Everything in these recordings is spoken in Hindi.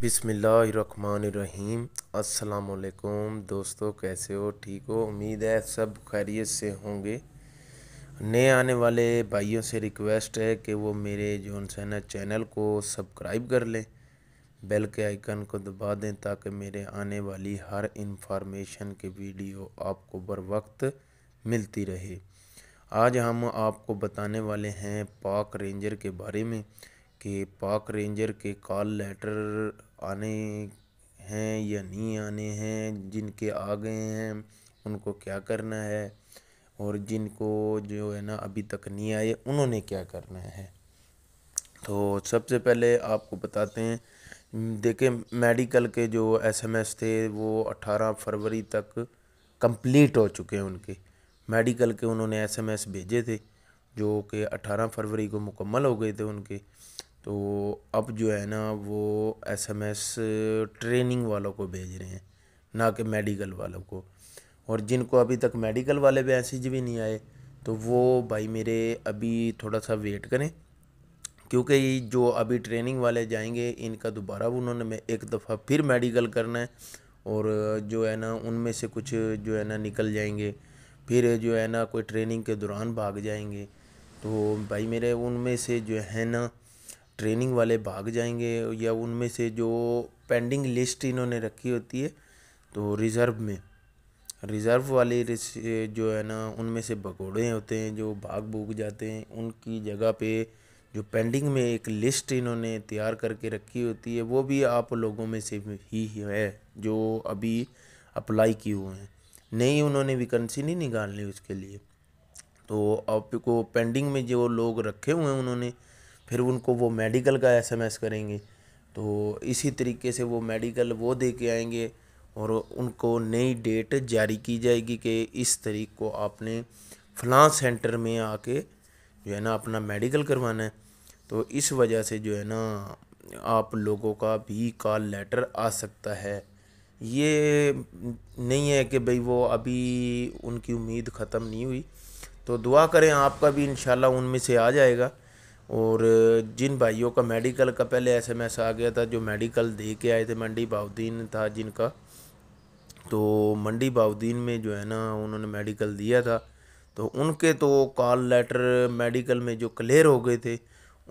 बिसमीम् अल्लाम दोस्तों कैसे हो ठीक हो उम्मीद है सब खैरियत से होंगे नए आने वाले भाइयों से रिक्वेस्ट है कि वो मेरे जो ना चैनल को सब्सक्राइब कर लें बेल के आइकन को दबा दें ताकि मेरे आने वाली हर इंफॉर्मेशन के वीडियो आपको बर वक्त मिलती रहे आज हम आपको बताने वाले हैं पाक रेंजर के बारे में कि पाक रेंजर के कॉल लेटर आने हैं या नहीं आने हैं जिनके आ गए हैं उनको क्या करना है और जिनको जो है ना अभी तक नहीं आए उन्होंने क्या करना है तो सबसे पहले आपको बताते हैं देखें मेडिकल के जो एसएमएस थे वो 18 फरवरी तक कंप्लीट हो चुके हैं उनके मेडिकल के उन्होंने एसएमएस भेजे थे जो कि 18 फरवरी को मुकम्मल हो गए थे उनके तो अब जो है ना वो एसएमएस ट्रेनिंग वालों को भेज रहे हैं ना कि मेडिकल वालों को और जिनको अभी तक मेडिकल वाले मैसेज भी नहीं आए तो वो भाई मेरे अभी थोड़ा सा वेट करें क्योंकि जो अभी ट्रेनिंग वाले जाएंगे इनका दोबारा उन्होंने मैं एक दफ़ा फिर मेडिकल करना है और जो है ना उनमें से कुछ जो है ना निकल जाएंगे फिर जो है ना कोई ट्रेनिंग के दौरान भाग जाएंगे तो भाई मेरे उनमें से जो है ना ट्रेनिंग वाले भाग जाएंगे या उनमें से जो पेंडिंग लिस्ट इन्होंने रखी होती है तो रिज़र्व में रिज़र्व वाले जो है ना उनमें से भगोड़े होते हैं जो भाग भूग जाते हैं उनकी जगह पे जो पेंडिंग में एक लिस्ट इन्होंने तैयार करके रखी होती है वो भी आप लोगों में से ही है जो अभी अप्लाई किए हुए हैं नहीं उन्होंने वैकेंसी नहीं निकालनी उसके लिए तो आपको पेंडिंग में जो लोग रखे हुए हैं उन्होंने फिर उनको वो मेडिकल का एसएमएस करेंगे तो इसी तरीके से वो मेडिकल वो दे के आएंगे और उनको नई डेट जारी की जाएगी कि इस तरीक़ को आपने फलां सेंटर में आके जो है ना अपना मेडिकल करवाना है तो इस वजह से जो है ना आप लोगों का भी कॉल लेटर आ सकता है ये नहीं है कि भाई वो अभी उनकी उम्मीद ख़त्म नहीं हुई तो दुआ करें आपका भी इन उनमें से आ जाएगा और जिन भाइयों का मेडिकल का पहले एसएमएस आ गया था जो मेडिकल दे के आए थे मंडी बाउद्दीन था जिनका तो मंडी बाउद्दीन में जो है ना उन्होंने मेडिकल दिया था तो उनके तो कॉल लेटर मेडिकल में जो क्लियर हो गए थे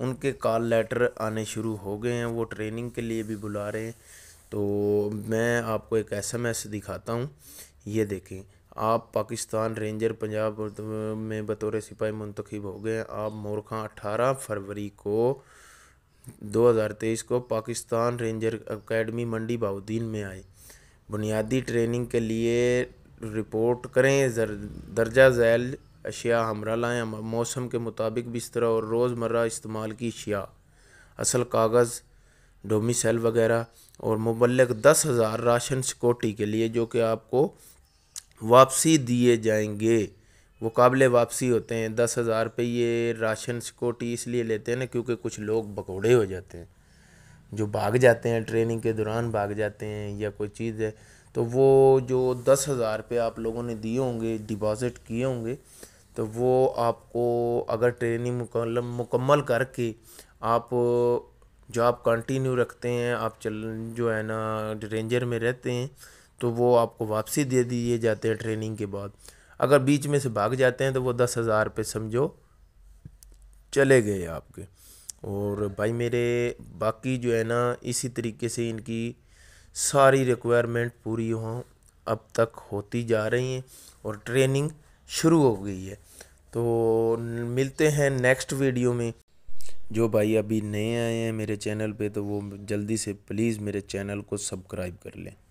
उनके कॉल लेटर आने शुरू हो गए हैं वो ट्रेनिंग के लिए भी बुला रहे हैं तो मैं आपको एक एसएमएस दिखाता हूँ ये देखें आप पाकिस्तान रेंजर पंजाब में बतौर सिपाही मुंतखब हो गए आप मोरखा अठारह फरवरी को 2023 को पाकिस्तान रेंजर अकेडमी मंडी बाउद्दीन में आए बुनियादी ट्रेनिंग के लिए रिपोर्ट करें दर्जा झैल अशिया हमरा लाएँ मौसम के मुताबिक बिस्तर और रोज़मर्रा इस्तेमाल की अशिया असल कागज़ डोमिसल वगैरह और मुबलक दस हज़ार राशन सिक्योरिटी के लिए जो कि आपको वापसी दिए जाएंगे वो काबिल वापसी होते हैं दस हज़ार पे ये राशन सिक्योरिटी इसलिए लेते हैं ना क्योंकि कुछ लोग बकौड़े हो जाते हैं जो भाग जाते हैं ट्रेनिंग के दौरान भाग जाते हैं या कोई चीज़ है तो वो जो दस हज़ार रुपये आप लोगों ने दिए होंगे डिपॉज़िट किए होंगे तो वो आपको अगर ट्रेनिंग मुकम्मल मुकम्मल करके आप जो आप कंटिन्यू रखते हैं आप चल जो है ना रेंजर में रहते हैं तो वो आपको वापसी दे दिए जाते हैं ट्रेनिंग के बाद अगर बीच में से भाग जाते हैं तो वो दस हज़ार रुपये समझो चले गए आपके और भाई मेरे बाकी जो है ना इसी तरीके से इनकी सारी रिक्वायरमेंट पूरी हो अब तक होती जा रही हैं और ट्रेनिंग शुरू हो गई है तो मिलते हैं नेक्स्ट वीडियो में जो भाई अभी नए आए हैं मेरे चैनल पे तो वो जल्दी से प्लीज़ मेरे चैनल को सब्सक्राइब कर लें